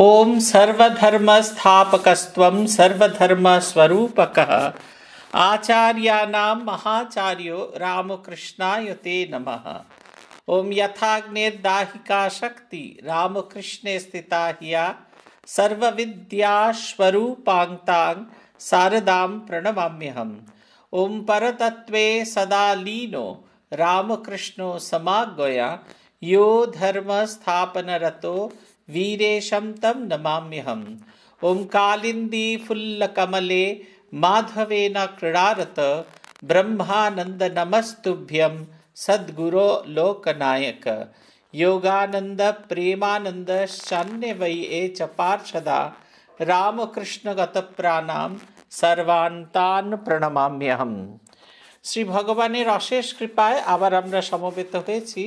ओम सर्वधर्म स्थापक सर्वधर्मस्थापकस्त्वं सर्वधर्मस्वरूपकः आचार्याणां महाचार्यो रामकृष्णाय ते नम ओम यथाग्नेर्दाहिका शक्ति रामकृष्णे स्थिता हिया शारदा प्रणमाम्य हम ओं परतत्त्वे सदा लीनो रामकृष्णो समागोया यो धर्म धर्मस्थापनरतो वीरेशम तम वीरेशं तं नमाम्यहम् ॐ कालिन्दी फुल्लकमले माधवेन क्रीडारत नमस्तुभ्यम सद्गुरो लोकनायक योगानंद प्रेमानंद शन्य वै ए च पार्षदा রামকৃষ্ণগতপ্রাণাম সর্বান তান প্রণমাম্যহম श्री ভগবানের অশেষ কৃপায় আবার আমরা সমবেত হয়েছি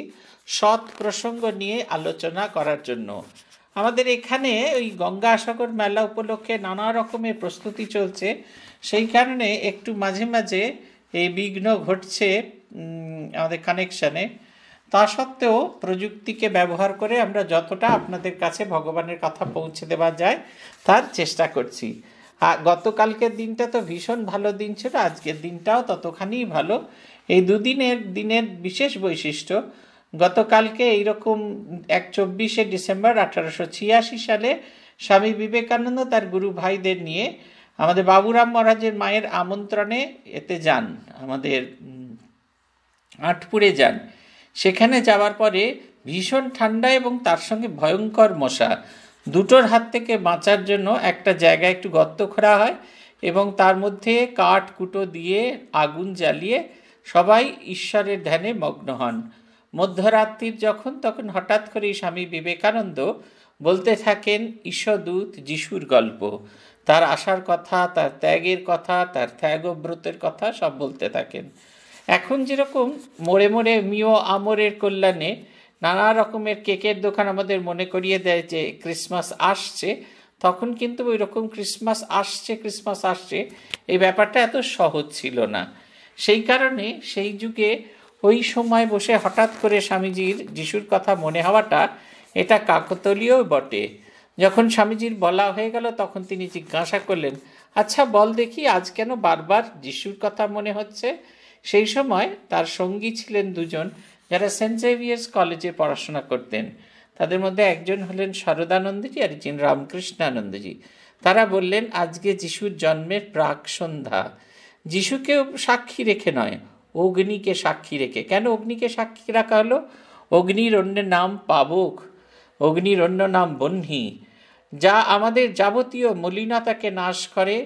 সৎ প্রসঙ্গ নিয়ে আলোচনা করার জন্য আমাদের এখানে ওই গঙ্গাসাগর মেলা উপলক্ষে নানা রকমের প্রস্তুতি চলছে সেই কারণে একটু মাঝে মাঝে এই বিঘ্ন ঘটছে আমাদের কানেকশানে তা সত্ত্বেও প্রযুক্তিকে ব্যবহার করে আমরা যতটা আপনাদের কাছে ভগবানের কথা পৌঁছে দেওয়া যায় তার চেষ্টা করছি আর গতকালকের দিনটা তো ভীষণ ভালো দিন ছিল আজকের দিনটাও ততখানি ভালো এই দুদিনের দিনের বিশেষ বৈশিষ্ট্য গতকালকে এইরকম এক চব্বিশে ডিসেম্বর আঠারোশো ছিয়াশি সালে স্বামী বিবেকানন্দ তার গুরু ভাইদের নিয়ে আমাদের বাবুরাম মহারাজের মায়ের আমন্ত্রণে এতে যান আমাদের আটপুরে যান সেখানে যাওয়ার পরে ভীষণ ঠান্ডা এবং তার সঙ্গে ভয়ঙ্কর মশা দুটোর হাত থেকে বাঁচার জন্য একটা জায়গায় একটু গর্ত খোঁড়া হয় এবং তার মধ্যে কাঠ কুটো দিয়ে আগুন জ্বালিয়ে সবাই ঈশ্বরের ধ্যানে মগ্ন হন মধ্যরাত্রির যখন তখন হঠাৎ করেই স্বামী বিবেকানন্দ বলতে থাকেন ঈশদূত যিশুর গল্প তার আশার কথা তার ত্যাগের কথা তার ত্যাগব্রতের কথা সব বলতে থাকেন এখন যেরকম মোড়ে মোড়ে মিও আমরের কল্যাণে নানা রকমের কেকের দোকান আমাদের মনে করিয়ে দেয় যে ক্রিসমাস আসছে তখন কিন্তু ওই রকম ক্রিসমাস আসছে ক্রিসমাস আসছে এই ব্যাপারটা এত সহজ ছিল না সেই কারণে সেই যুগে ওই সময় বসে হঠাৎ করে স্বামীজির যিশুর কথা মনে হওয়াটা এটা কাকতলীয় বটে যখন স্বামীজির বলা হয়ে গেল তখন তিনি জিজ্ঞাসা করলেন আচ্ছা বল দেখি আজ কেন বারবার যিশুর কথা মনে হচ্ছে সেই সময় তার সঙ্গী ছিলেন দুজন যারা সেন্ট জেভিয়ার্স কলেজে পড়াশোনা করতেন তাদের মধ্যে একজন হলেন শরদানন্দজি আর একজন রামকৃষ্ণানন্দজি তারা বললেন আজকে যিশুর জন্মের প্রাক সন্ধ্যা যিশুকেও সাক্ষী রেখে নয় অগ্নিকে সাক্ষী রেখে কেন অগ্নিকে সাক্ষী রাখা হলো অগ্নির অন্য নাম পাবক অগ্নির অন্য নাম বহ্নি যা আমাদের যাবতীয় মলিনতাকে নাশ করে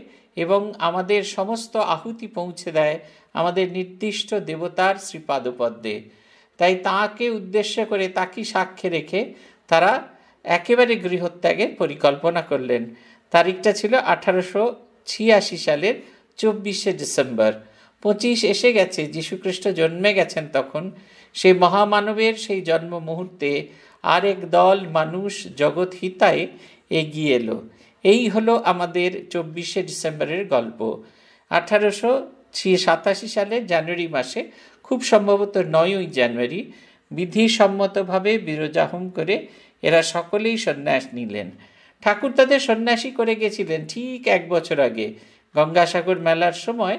এবং আমাদের সমস্ত আহুতি পৌঁছে দেয় আমাদের নির্দিষ্ট দেবতার শ্রীপাদপদ্যে তাই তাকে উদ্দেশ্য করে তাকে সাক্ষ্যে রেখে তারা একেবারে গৃহত্যাগের পরিকল্পনা করলেন তারিখটা ছিল আঠারোশো ছিয়াশি সালের চব্বিশে ডিসেম্বর পঁচিশ এসে গেছে যীশুখ্রিস্ট জন্মে গেছেন তখন সেই মহামানবের সেই জন্ম মুহূর্তে আরেক দল মানুষ জগৎ হিতায় এগিয়ে এলো এই হলো আমাদের চব্বিশে ডিসেম্বরের গল্প আঠারোশো সাতাশি সালের জানুয়ারি মাসে খুব সম্ভবত নয়ই জানুয়ারি বিধিসম্মতভাবে বিরোজাহম করে এরা সকলেই সন্ন্যাস নিলেন ঠাকুর তাদের সন্ন্যাসী করে গেছিলেন ঠিক এক বছর আগে গঙ্গাসাগর মেলার সময়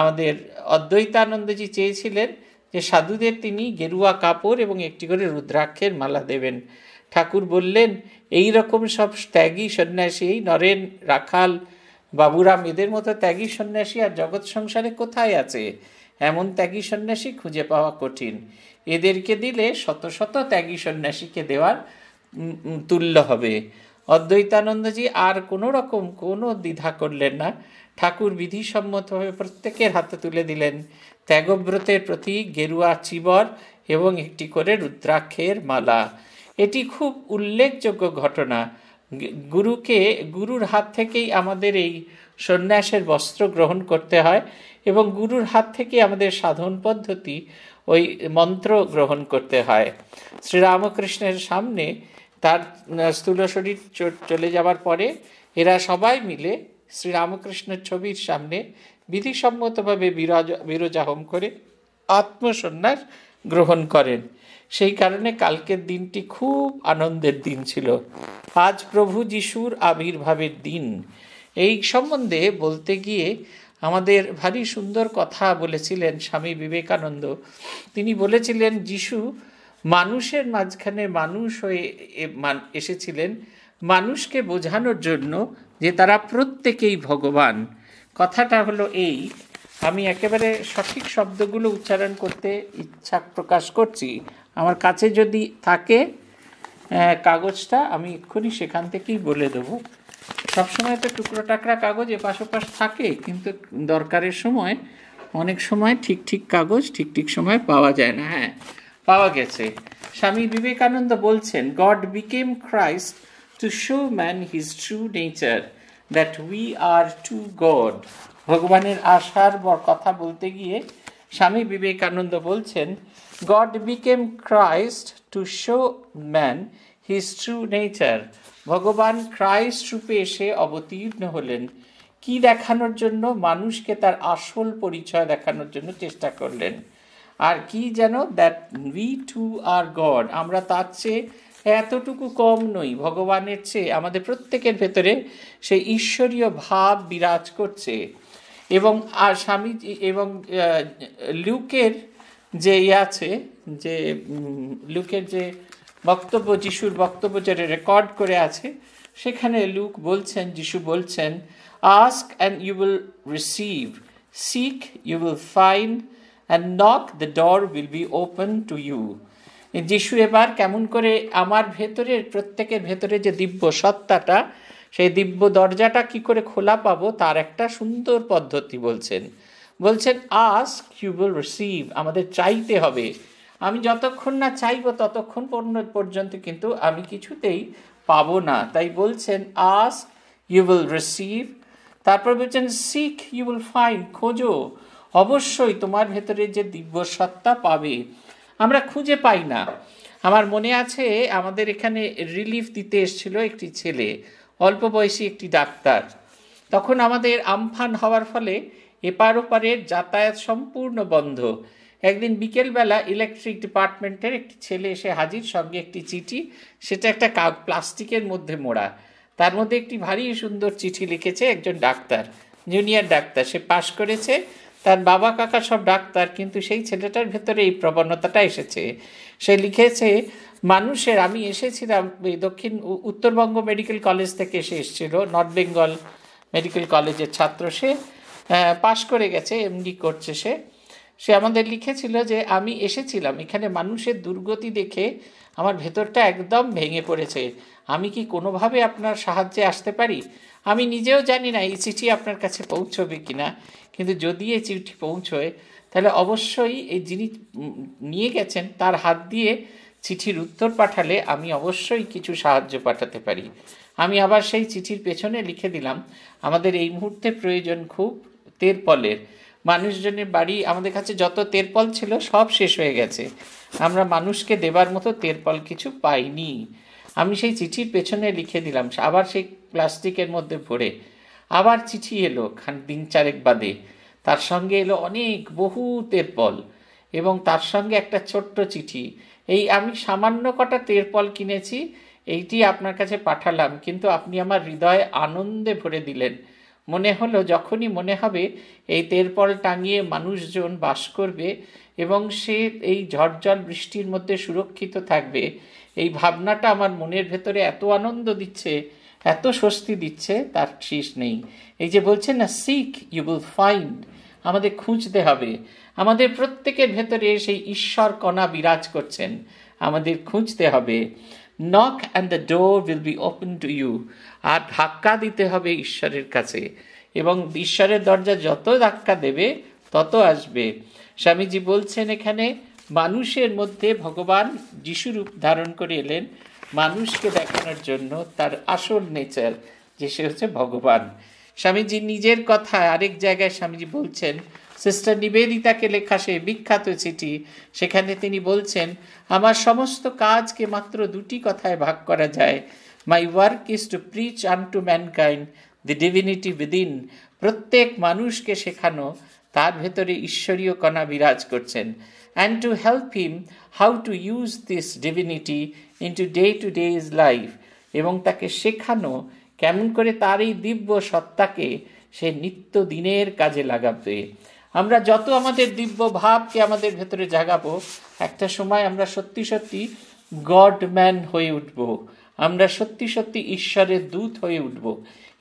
আমাদের অদ্বৈতানন্দজি চেয়েছিলেন যে সাধুদের তিনি গেরুয়া কাপড় এবং একটি করে রুদ্রাক্ষের মালা দেবেন ঠাকুর বললেন এই রকম সব ত্যাগী সন্ন্যাসী এই নরেন রাখাল বাবুরাম এদের মতো ত্যাগী সন্ন্যাসী আর জগৎ সংসারে কোথায় আছে এমন ত্যাগী সন্ন্যাসী খুঁজে পাওয়া কঠিন এদেরকে দিলে শত শত ত্যাগী সন্ন্যাসীকে দেওয়ার তুল্য হবে অদ্বৈতানন্দজি আর কোনো রকম কোনো দ্বিধা করলেন না ঠাকুর বিধিসম্মতভাবে প্রত্যেকের হাতে তুলে দিলেন ত্যাগব্রতের প্রতি গেরুয়া চিবর এবং একটি করে রুদ্রাক্ষের মালা এটি খুব উল্লেখযোগ্য ঘটনা গুরুকে গুরুর হাত থেকেই আমাদের এই সন্ন্যাসের বস্ত্র গ্রহণ করতে হয় এবং গুরুর হাত থেকে আমাদের সাধন পদ্ধতি ওই মন্ত্র গ্রহণ করতে হয় শ্রীরামকৃষ্ণের সামনে তার স্থূল শরীর চলে যাবার পরে এরা সবাই মিলে শ্রীরামকৃষ্ণের ছবির সামনে বিধিসম্মতভাবে বিরজা হোম করে আত্মসন্ন্যাস গ্রহণ করেন সেই কারণে কালকের দিনটি খুব আনন্দের দিন ছিল আজ প্রভু যিশুর আবির্ভাবের দিন এই সম্বন্ধে বলতে গিয়ে আমাদের ভারী সুন্দর কথা বলেছিলেন স্বামী বিবেকানন্দ তিনি বলেছিলেন যিশু মানুষের মাঝখানে মানুষ হয়ে এসেছিলেন মানুষকে বোঝানোর জন্য যে তারা প্রত্যেকেই ভগবান কথাটা হলো এই আমি একেবারে সঠিক শব্দগুলো উচ্চারণ করতে ইচ্ছা প্রকাশ করছি আমার কাছে যদি থাকে কাগজটা আমি এক্ষুনি সেখান থেকেই বলে দেবো সবসময় তো টুকরো টাকরা কাগজে পাশাপাশ থাকে কিন্তু দরকারের সময় অনেক সময় ঠিক ঠিক কাগজ ঠিক ঠিক সময় পাওয়া যায় না হ্যাঁ পাওয়া গেছে স্বামী বিবেকানন্দ বলছেন God became Christ to show man his true nature, that we are to God. ভগবানের আশার কথা বলতে গিয়ে স্বামী বিবেকানন্দ বলছেন God became Christ to show man his true nature ভগবান ক্রাইস্ট রূপে এসে অবতীর্ণ হলেন কি দেখানোর জন্য মানুষকে তার আসল পরিচয় দেখানোর জন্য চেষ্টা করলেন আর কি যেন that we too are God আমরা তার চেয়ে এতটুকু কম নই ভগবানের চেয়ে আমাদের প্রত্যেকের ভেতরে সেই ঈশ্বরীয় ভাব বিরাজ করছে এবং আর স্বামী এবং লুকের যে ইয়ে আছে যে লুকের যে বক্তব্য যিশুর বক্তব্য যেটা রেকর্ড করে আছে সেখানে লুক বলছেন যিশু বলছেন ask and you will receive seek you will find and knock the door will be open to you যিশু এবার কেমন করে আমার ভেতরের প্রত্যেকের ভেতরে যে দিব্য সত্তাটা সেই দিব্য দরজাটা কি করে খোলা পাবো তার একটা সুন্দর পদ্ধতি বলছেন বলছেন আস ইউ রিসিভ আমাদের চাইতে হবে আমি যতক্ষণ না চাইব ততক্ষণ পর্যন্ত কিন্তু আমি কিছুতেই পাবো না তাই বলছেন আস ইউ উইল রিসিভ তারপর বলছেন শিখ ইউ উইল ফাইন্ড খোঁজো অবশ্যই তোমার ভেতরে যে দিব্য সত্তা পাবে আমরা খুঁজে পাই না আমার মনে আছে আমাদের এখানে রিলিফ দিতে এসেছিল একটি ছেলে অল্প বয়সী একটি ডাক্তার তখন আমাদের আমফান হওয়ার ফলে এপার ওপারের যাতায়াত সম্পূর্ণ বন্ধ একদিন বিকেলবেলা ইলেকট্রিক ডিপার্টমেন্টের একটি ছেলে এসে হাজির সঙ্গে একটি চিঠি সেটা একটা কাগ প্লাস্টিকের মধ্যে মোড়া তার মধ্যে একটি ভারী সুন্দর চিঠি লিখেছে একজন ডাক্তার জুনিয়র ডাক্তার সে পাশ করেছে তার বাবা কাকা সব ডাক্তার কিন্তু সেই ছেলেটার ভেতরে এই প্রবণতাটা এসেছে সে লিখেছে মানুষের আমি এসেছিলাম দক্ষিণ উত্তরবঙ্গ মেডিকেল কলেজ থেকে এসে এসেছিল নর্থ বেঙ্গল মেডিকেল কলেজের ছাত্র সে পাশ করে গেছে এমডি করছে সে সে আমাদের লিখেছিল যে আমি এসেছিলাম এখানে মানুষের দুর্গতি দেখে আমার ভেতরটা একদম ভেঙে পড়েছে আমি কি কোনোভাবে আপনার সাহায্যে আসতে পারি আমি নিজেও জানি না এই চিঠি আপনার কাছে পৌঁছবে কি না কিন্তু যদি এই চিঠি পৌঁছয় তাহলে অবশ্যই এই যিনি নিয়ে গেছেন তার হাত দিয়ে চিঠির উত্তর পাঠালে আমি অবশ্যই কিছু সাহায্য পাঠাতে পারি আমি আবার সেই চিঠির পেছনে লিখে দিলাম আমাদের এই মুহূর্তে প্রয়োজন খুব তেরপলের মানুষজনের বাড়ি আমাদের কাছে যত তেরপল ছিল সব শেষ হয়ে গেছে আমরা মানুষকে দেবার মতো তেরপল কিছু পাইনি আমি সেই চিঠির পেছনে লিখে দিলাম আবার সেই প্লাস্টিকের মধ্যে ভরে আবার চিঠি এলো খান দিন চারেক বাদে তার সঙ্গে এলো অনেক বহু তেরপল এবং তার সঙ্গে একটা ছোট্ট চিঠি এই আমি সামান্য কটা তেরপল কিনেছি এইটি আপনার কাছে পাঠালাম কিন্তু আপনি আমার হৃদয় আনন্দে ভরে দিলেন মনে হলো যখনই মনে হবে এই তেরপল টাঙিয়ে মানুষজন বাস করবে এবং সে এই ঝড়জল বৃষ্টির মধ্যে সুরক্ষিত থাকবে এই ভাবনাটা আমার মনের ভেতরে এত আনন্দ দিচ্ছে এত স্বস্তি দিচ্ছে তার শেষ নেই এই যে বলছে না সিক ইউ উইল ফাইন্ড আমাদের খুঁজতে হবে আমাদের প্রত্যেকের ভেতরে সেই ঈশ্বর কণা বিরাজ করছেন আমাদের খুঁজতে হবে knock and the door will be open to you আর ধাক্কা দিতে হবে ঈশ্বরের কাছে এবং ঈশ্বরের দরজা যত ধাক্কা দেবে তত আসবে স্বামীজি বলছেন এখানে মানুষের মধ্যে ভগবান যিশুরূপ ধারণ করে এলেন মানুষকে দেখানোর জন্য তার আসল নেচার যে সে হচ্ছে ভগবান স্বামীজি নিজের কথা আরেক জায়গায় স্বামীজি বলছেন সিস্টার নিবেদিতাকে লেখা সে বিখ্যাত চিঠি সেখানে তিনি বলছেন আমার সমস্ত কাজকে মাত্র দুটি কথায় ভাগ করা যায় my work is to preach unto mankind the divinity within প্রত্যেক মানুষকে শেখানো তার ভেতরে ঈশ্বরীয় কণা বিরাজ করছেন and to help him how to use this divinity into day to day is life এবং তাকে শেখানো কেমন করে তার এই দিব্য সত্তাকে সে নিত্য দিনের কাজে লাগাবে আমরা যত আমাদের দিব্য ভাবকে আমাদের ভেতরে জাগাবো একটা সময় আমরা সত্যি সত্যি গডম্যান হয়ে উঠব আমরা সত্যি সত্যি ঈশ্বরের দূত হয়ে উঠব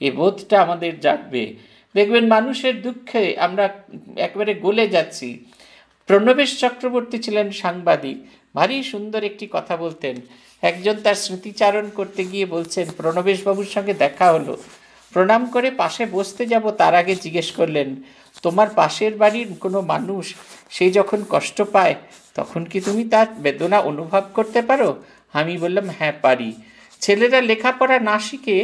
এ বোধটা আমাদের জাগবে দেখবেন মানুষের দুঃখে আমরা একবারে গলে যাচ্ছি প্রণবেশ চক্রবর্তী ছিলেন সাংবাদিক ভারী সুন্দর একটি কথা বলতেন একজন তার স্মৃতিচারণ করতে গিয়ে বলছেন প্রণবেশবাবুর সঙ্গে দেখা হলো প্রণাম করে পাশে বসতে যাব তার আগে জিজ্ঞেস করলেন তোমার পাশের বাড়ির কোনো মানুষ সে যখন কষ্ট পায় তখন কি তুমি তার বেদনা অনুভব করতে পারো আমি বললাম হ্যাঁ পারি ছেলেরা লেখাপড়া না শিখে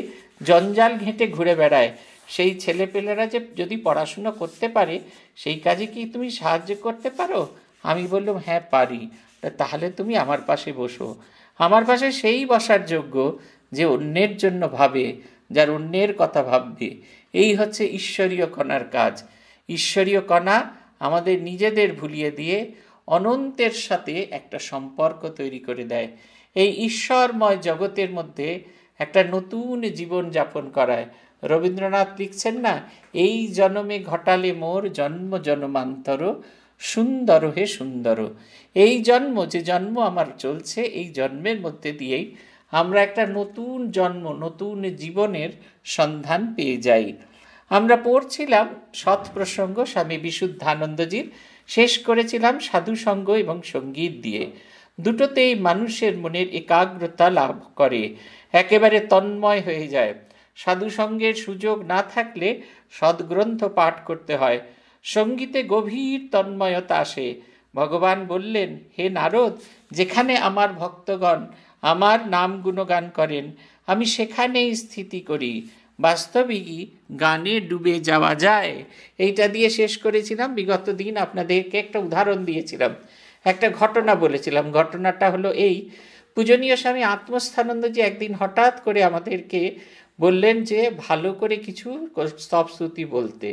জঞ্জাল ঘেঁটে ঘুরে বেড়ায় সেই ছেলেপেলেরা যে যদি পড়াশুনো করতে পারে সেই কাজে কি তুমি সাহায্য করতে পারো আমি বললাম হ্যাঁ পারি তাহলে তুমি আমার পাশে বসো আমার পাশে সেই বসার যোগ্য যে অন্যের জন্য ভাবে যার অন্যের কথা ভাববে এই হচ্ছে ঈশ্বরীয় কণার কাজ ঈশ্বরীয় কণা আমাদের নিজেদের ভুলিয়ে দিয়ে অনন্তের সাথে একটা সম্পর্ক তৈরি করে দেয় এই ঈশ্বরময় জগতের মধ্যে একটা নতুন জীবন যাপন করায় রবীন্দ্রনাথ লিখছেন না এই জন্মে ঘটালে মোর জন্ম জন্মান্তর সুন্দর হে সুন্দর এই জন্ম যে জন্ম আমার চলছে এই জন্মের মধ্যে দিয়েই আমরা একটা নতুন জন্ম নতুন জীবনের সন্ধান পেয়ে যাই আমরা পড়ছিলাম সৎ প্রসঙ্গ স্বামী বিশুদ্ধানন্দজির শেষ করেছিলাম সাধু সঙ্গ এবং সঙ্গীত দিয়ে দুটোতেই মানুষের মনের একাগ্রতা লাভ করে একেবারে তন্ময় হয়ে যায় সাধুসঙ্গের সুযোগ না থাকলে সদ্গ্রন্থ পাঠ করতে হয় সঙ্গীতে গভীর তন্ময়তা আসে ভগবান বললেন হে নারদ যেখানে আমার ভক্তগণ আমার নাম গুণগান করেন আমি সেখানেই স্থিতি করি বাস্তবিকই গানে ডুবে যাওয়া যায় এইটা দিয়ে শেষ করেছিলাম বিগত দিন আপনাদেরকে একটা উদাহরণ দিয়েছিলাম একটা ঘটনা বলেছিলাম ঘটনাটা হলো এই পূজনীয় স্বামী আত্মস্থানন্দ যে একদিন হঠাৎ করে আমাদেরকে বললেন যে ভালো করে কিছু স্তপশ্রুতি বলতে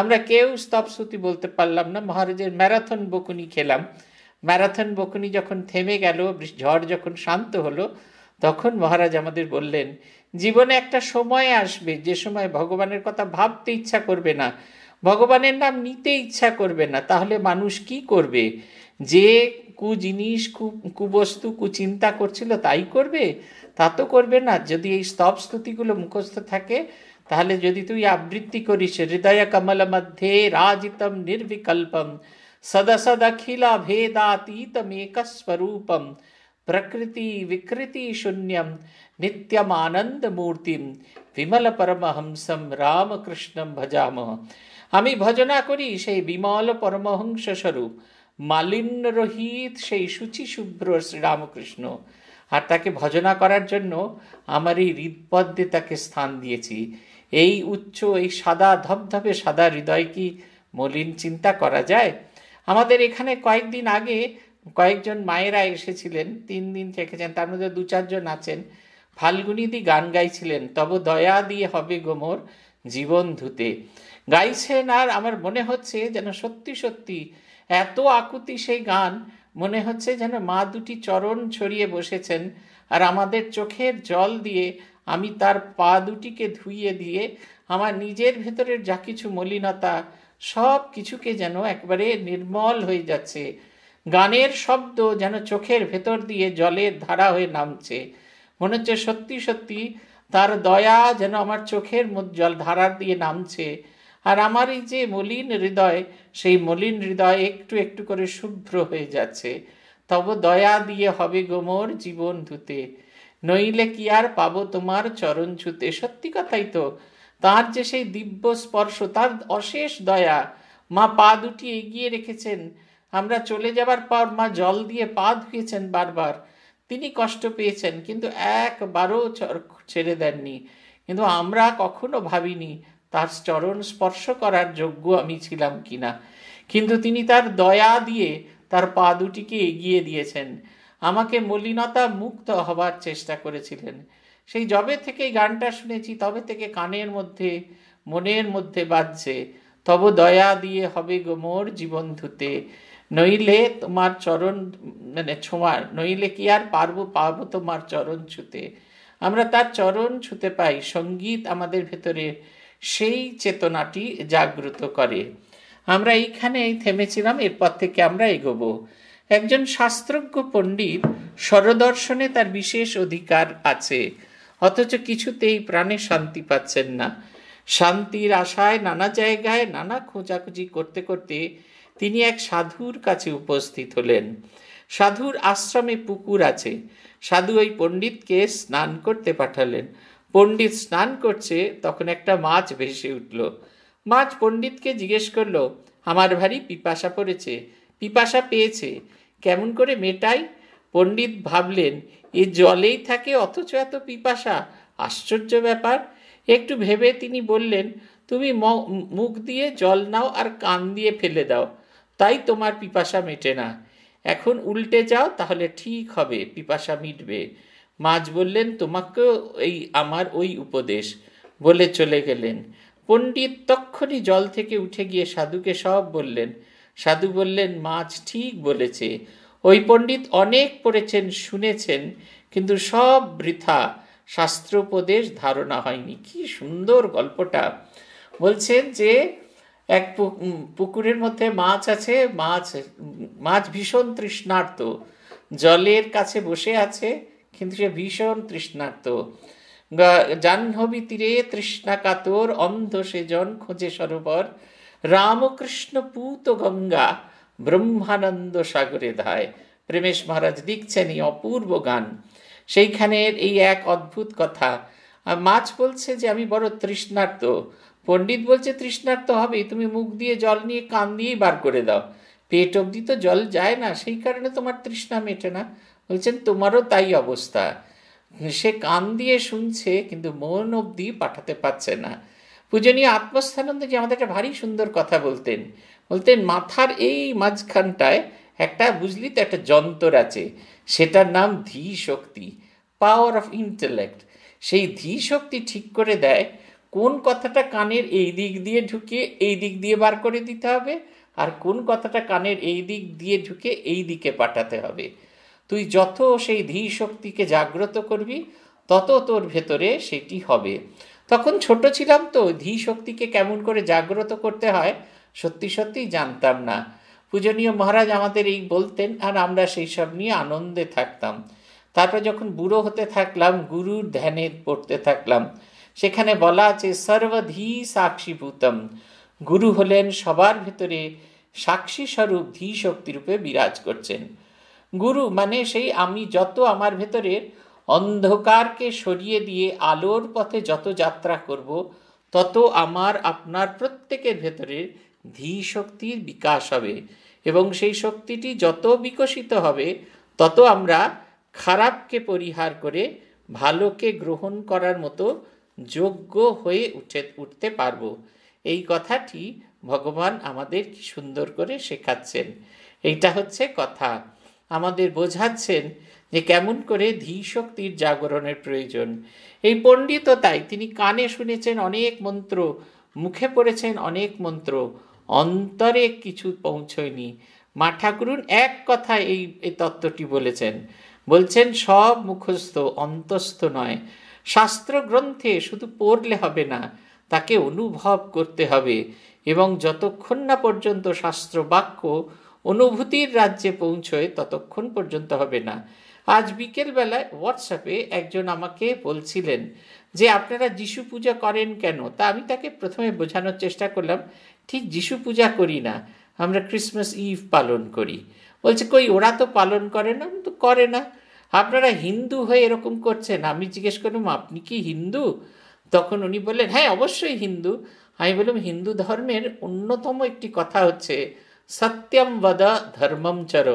আমরা কেউ স্তপশ্রুতি বলতে পারলাম না মহারাজের ম্যারাথন বকুনি খেলাম ম্যারাথন বকুনি যখন থেমে গেল ঝড় যখন শান্ত হলো তখন মহারাজ আমাদের বললেন জীবনে একটা সময় আসবে যে সময় ভগবানের কথা ভাবতে ইচ্ছা করবে না ভগবানের নাম নিতে ইচ্ছা করবে না তাহলে মানুষ কি করবে যে কু জিনিস কু কুবস্তু কুচিন্তা করছিল তাই করবে তা তো করবে না যদি এই স্তব স্তুতিগুলো মুখস্থ থাকে তাহলে যদি তুই আবৃত্তি করিস হৃদয় কমল মধ্যে রাজিতম নির্বিকল্পম সদসদখিল ভেদাতীতমেকস্বরূপম প্রকৃতি বিকৃতি শূন্যম নিত্যম মূর্তি বিমল পরমহংসম রামকৃষ্ণম ভজামহ আমি ভজনা করি সেই বিমল পরমহংস স্বরূপ মালিন্য রহিত সেই সুচি শুভ্র শ্রীরামকৃষ্ণ আর তাকে ভজনা করার জন্য আমার এই হৃদপদ্মে তাকে স্থান দিয়েছি এই উচ্চ এই সাদা ধবধবে সাদা হৃদয় কি মলিন চিন্তা করা যায় আমাদের এখানে কয়েকদিন আগে কয়েকজন মায়েরা এসেছিলেন তিন দিন থেকেছেন তার মধ্যে দু চারজন আছেন ফাল্গুনিদি গান গাইছিলেন তব দয়া দিয়ে হবে গোমর জীবন ধুতে গাইছেন আর আমার মনে হচ্ছে যেন সত্যি সত্যি এত আকুতি সেই গান মনে হচ্ছে যেন মা দুটি চরণ ছড়িয়ে বসেছেন আর আমাদের চোখের জল দিয়ে আমি তার পা দুটিকে ধুইয়ে দিয়ে আমার নিজের ভেতরের যা কিছু মলিনতা সব কিছুকে যেন একবারে নির্মল হয়ে যাচ্ছে গানের শব্দ যেন চোখের ভেতর দিয়ে জলের ধারা হয়ে নামছে মনে হচ্ছে সত্যি সত্যি তার দয়া যেন আমার চোখের জল ধারা দিয়ে নামছে আর আমার এই যে মলিন হৃদয় সেই মলিন হৃদয় একটু একটু করে শুভ্র হয়ে যাচ্ছে তব দয়া দিয়ে হবে গোমর জীবন ধুতে নইলে কি আর পাবো তোমার চরণ ছুতে সত্যি কথাই তো তার যে সেই দিব্য স্পর্শ তার অশেষ দয়া মা পা দুটি এগিয়ে রেখেছেন আমরা চলে যাবার পর মা জল দিয়ে পা ধুয়েছেন বারবার তিনি কষ্ট পেয়েছেন কিন্তু একবারও ছেড়ে দেননি কিন্তু আমরা কখনো ভাবিনি তার চরণ স্পর্শ করার যোগ্য আমি ছিলাম কিনা কিন্তু তিনি তার দয়া দিয়ে তার পা দুটিকে এগিয়ে দিয়েছেন আমাকে মলিনতা মুক্ত হবার চেষ্টা করেছিলেন সেই জবে থেকেই গানটা শুনেছি তবে থেকে কানের মধ্যে মনের মধ্যে বাজছে তব দয়া দিয়ে হবে গোমর জীবন ধুতে নইলে তোমার চরণ মানে ছোঁয়ার নইলে কি আর পারবো পাবো তোমার চরণ ছুতে আমরা তার চরণ ছুতে পাই সঙ্গীত আমাদের ভেতরে সেই চেতনাটি জাগ্রত করে আমরা এইখানেই থেমেছিলাম এরপর থেকে আমরা এগোবো একজন শাস্ত্রজ্ঞ পণ্ডিত স্বরদর্শনে তার বিশেষ অধিকার আছে অথচ কিছুতেই প্রাণে শান্তি পাচ্ছেন না শান্তির আশায় নানা জায়গায় নানা খোঁজাখুঁজি করতে করতে তিনি এক সাধুর কাছে উপস্থিত হলেন সাধুর আশ্রমে পুকুর আছে সাধু ওই পণ্ডিতকে স্নান করতে পাঠালেন পণ্ডিত স্নান করছে তখন একটা মাছ ভেসে উঠল মাছ পণ্ডিতকে জিজ্ঞেস করল আমার ভারী পিপাসা পড়েছে পিপাসা পেয়েছে কেমন করে মেটাই পণ্ডিত ভাবলেন এ জলেই থাকে অথচ এত পিপাসা আশ্চর্য ব্যাপার একটু ভেবে তিনি বললেন তুমি মুখ দিয়ে জল নাও আর কান দিয়ে ফেলে দাও তাই তোমার পিপাসা মেটে না এখন উল্টে যাও তাহলে ঠিক হবে পিপাসা মিটবে মাছ বললেন তোমাকেও এই আমার ওই উপদেশ বলে চলে গেলেন পণ্ডিত তক্ষণই জল থেকে উঠে গিয়ে সাধুকে সব বললেন সাধু বললেন মাছ ঠিক বলেছে ওই পণ্ডিত অনেক পড়েছেন শুনেছেন কিন্তু সব বৃথা শাস্ত্রোপদেশ ধারণা হয়নি কি সুন্দর গল্পটা বলছেন যে এক পুকুরের মধ্যে মাছ আছে মাছ মাছ ভীষণ তৃষ্ণার্ত জলের কাছে বসে আছে কিন্তু সে ভীষণ তৃষ্ণার্ত জাহ্নবী তীরে তৃষ্ণা কাতর অন্ধ সেজন খোঁজে সরোবর রামকৃষ্ণ পূত গঙ্গা ব্রহ্মানন্দ সাগরে ধায় প্রেমেশ মহারাজ লিখছেন এই অপূর্ব গান সেইখানের এই এক অদ্ভুত কথা মাছ বলছে যে আমি বড় তৃষ্ণার্ত পণ্ডিত বলছে তৃষ্ণার্ত হবে তুমি মুখ দিয়ে জল নিয়ে কান দিয়েই বার করে দাও পেট অবধি তো জল যায় না সেই কারণে তোমার তৃষ্ণা মেটে না বলছেন তোমারও তাই অবস্থা সে কান দিয়ে শুনছে কিন্তু মন অবধি পাঠাতে পারছে না পূজনীয় আত্মস্থানন্দ যে আমাদের একটা ভারী সুন্দর কথা বলতেন বলতেন মাথার এই মাঝখানটায় একটা বুঝলি তো একটা যন্ত্র আছে সেটার নাম ধী শক্তি পাওয়ার অফ ইন্টেলেক্ট সেই ধী শক্তি ঠিক করে দেয় কোন কথাটা কানের এই দিক দিয়ে ঢুকিয়ে এই দিক দিয়ে বার করে দিতে হবে আর কোন কথাটা কানের এই দিক দিয়ে ঢুকে এই দিকে পাঠাতে হবে তুই যত সেই ধী শক্তিকে জাগ্রত করবি তত তোর ভেতরে সেটি হবে তখন ছোট ছিলাম তো ধী শক্তিকে কেমন করে জাগ্রত করতে হয় সত্যি সত্যিই জানতাম না পূজনীয় মহারাজ আমাদের এই বলতেন আর আমরা সেই সব নিয়ে আনন্দে থাকতাম তারপর যখন বুড়ো হতে থাকলাম গুরুর ধ্যানে পড়তে থাকলাম সেখানে বলা আছে সর্বধি সাক্ষীভূতম গুরু হলেন সবার ভেতরে সাক্ষী স্বরূপ ধী শক্তিরূপে বিরাজ করছেন গুরু মানে সেই আমি যত আমার ভেতরের অন্ধকারকে সরিয়ে দিয়ে আলোর পথে যত যাত্রা করব তত আমার আপনার প্রত্যেকের ভেতরে ধী শক্তির বিকাশ হবে এবং সেই শক্তিটি যত বিকশিত হবে তত আমরা খারাপকে পরিহার করে ভালোকে গ্রহণ করার মতো যোগ্য হয়ে উঠে উঠতে পারবো এই কথাটি ভগবান আমাদের কি সুন্দর করে শেখাচ্ছেন এইটা হচ্ছে কথা আমাদের বোঝাচ্ছেন যে কেমন করে ধী শক্তির জাগরণের প্রয়োজন এই পণ্ডিত তাই তিনি কানে শুনেছেন অনেক মন্ত্র মুখে পড়েছেন অনেক মন্ত্র অন্তরে কিছু পৌঁছয়নি মা ঠাকুরুন এক কথা এই এই তত্ত্বটি বলেছেন বলছেন সব মুখস্থ অন্তস্থ নয় শাস্ত্র গ্রন্থে শুধু পড়লে হবে না তাকে অনুভব করতে হবে এবং যতক্ষণ না পর্যন্ত শাস্ত্র বাক্য অনুভূতির রাজ্যে পৌঁছয় ততক্ষণ পর্যন্ত হবে না আজ বিকেলবেলায় হোয়াটসঅ্যাপে একজন আমাকে বলছিলেন যে আপনারা যিশু পূজা করেন কেন তা আমি তাকে প্রথমে বোঝানোর চেষ্টা করলাম ঠিক যিশু পূজা করি না আমরা ক্রিসমাস ইভ পালন করি বলছে কই ওরা তো পালন করে না তো করে না আপনারা হিন্দু হয়ে এরকম করছেন আমি জিজ্ঞেস করলাম আপনি কি হিন্দু তখন উনি বললেন হ্যাঁ অবশ্যই হিন্দু আমি বললাম হিন্দু ধর্মের অন্যতম একটি কথা হচ্ছে সত্যম বদা ধর্মম চর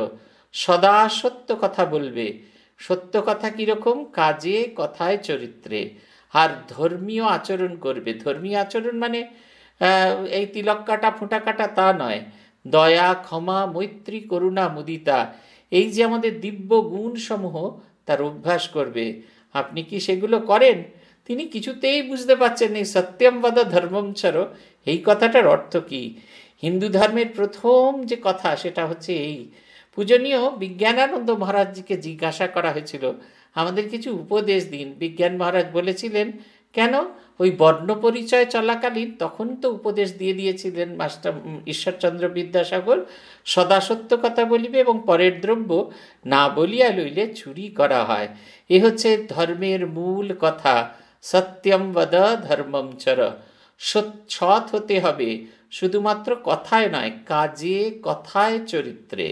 সদা সত্য কথা বলবে সত্য কথা কীরকম কাজে কথায় চরিত্রে আর ধর্মীয় আচরণ করবে ধর্মীয় আচরণ মানে এই তিলক কাটা ফোঁটা কাটা তা নয় দয়া ক্ষমা মৈত্রী করুণা মুদিতা এই যে আমাদের দিব্য গুণসমূহ তার অভ্যাস করবে আপনি কি সেগুলো করেন তিনি কিছুতেই বুঝতে পারছেন এই সত্যমবাদা ধর্মম চরো এই কথাটার অর্থ কি হিন্দু ধর্মের প্রথম যে কথা সেটা হচ্ছে এই পূজনীয় বিজ্ঞানানন্দ মহারাজজিকে জিজ্ঞাসা করা হয়েছিল আমাদের কিছু উপদেশ দিন বিজ্ঞান মহারাজ বলেছিলেন কেন ওই বর্ণ পরিচয় চলাকালীন তখন তো উপদেশ দিয়ে দিয়েছিলেন মাস্টার ঈশ্বরচন্দ্র বিদ্যাসাগর সদা সত্য কথা বলিবে এবং পরের দ্রব্য না বলিয়া লইলে চুরি করা হয় এ হচ্ছে ধর্মের মূল কথা সত্যম বদ ধর্মম চর সৎ হতে হবে শুধুমাত্র কথায় নয় কাজে কথায় চরিত্রে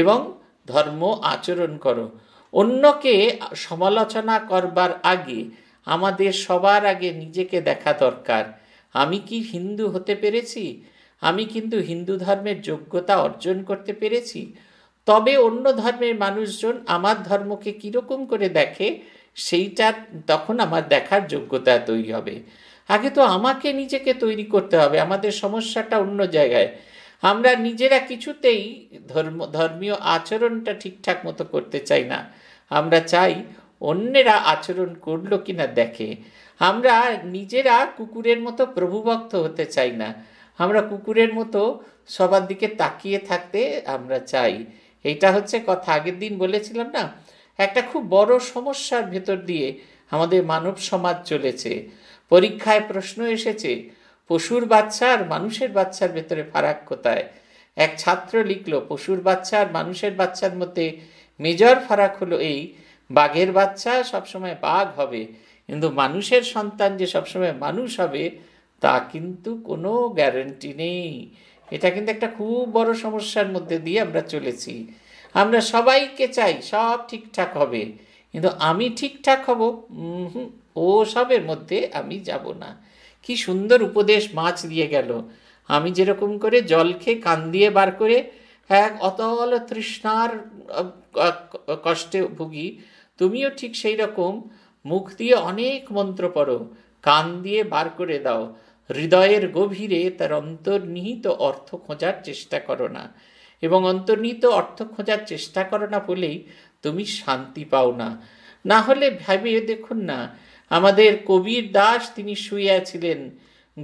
এবং ধর্ম আচরণ করো অন্যকে সমালোচনা করবার আগে আমাদের সবার আগে নিজেকে দেখা দরকার আমি কি হিন্দু হতে পেরেছি আমি কিন্তু হিন্দু ধর্মের যোগ্যতা অর্জন করতে পেরেছি তবে অন্য ধর্মের মানুষজন আমার ধর্মকে কীরকম করে দেখে সেইটা তখন আমার দেখার যোগ্যতা তৈরি হবে আগে তো আমাকে নিজেকে তৈরি করতে হবে আমাদের সমস্যাটা অন্য জায়গায় আমরা নিজেরা কিছুতেই ধর্ম ধর্মীয় আচরণটা ঠিকঠাক মতো করতে চাই না আমরা চাই অন্যেরা আচরণ করলো কি না দেখে আমরা নিজেরা কুকুরের মতো প্রভুভক্ত হতে চাই না আমরা কুকুরের মতো সবার দিকে তাকিয়ে থাকতে আমরা চাই এটা হচ্ছে কথা আগের দিন বলেছিলাম না একটা খুব বড় সমস্যার ভেতর দিয়ে আমাদের মানব সমাজ চলেছে পরীক্ষায় প্রশ্ন এসেছে পশুর বাচ্চা আর মানুষের বাচ্চার ভেতরে ফারাক কোথায় এক ছাত্র লিখল পশুর বাচ্চা আর মানুষের বাচ্চার মধ্যে মেজর ফারাক হলো এই বাঘের বাচ্চা সবসময় বাঘ হবে কিন্তু মানুষের সন্তান যে সবসময় মানুষ হবে তা কিন্তু কোনো গ্যারেন্টি নেই এটা কিন্তু একটা খুব বড় সমস্যার মধ্যে দিয়ে আমরা চলেছি আমরা সবাইকে চাই সব ঠিকঠাক হবে কিন্তু আমি ঠিকঠাক হব ও সবের মধ্যে আমি যাব না কি সুন্দর উপদেশ মাছ দিয়ে গেল আমি যেরকম করে জল খেয়ে কান দিয়ে বার করে এক অতল তৃষ্ণার কষ্টে ভুগি তুমিও ঠিক সেই রকম মুখ দিয়ে অনেক মন্ত্র পড়ো কান দিয়ে বার করে দাও হৃদয়ের গভীরে তার অন্তর্নিহিত অর্থ খোঁজার চেষ্টা করো না এবং অন্তর্নিহিত অর্থ খোঁজার চেষ্টা করো না বলেই তুমি শান্তি পাও না না হলে ভেবে দেখুন না আমাদের কবির দাস তিনি শুয়ে ছিলেন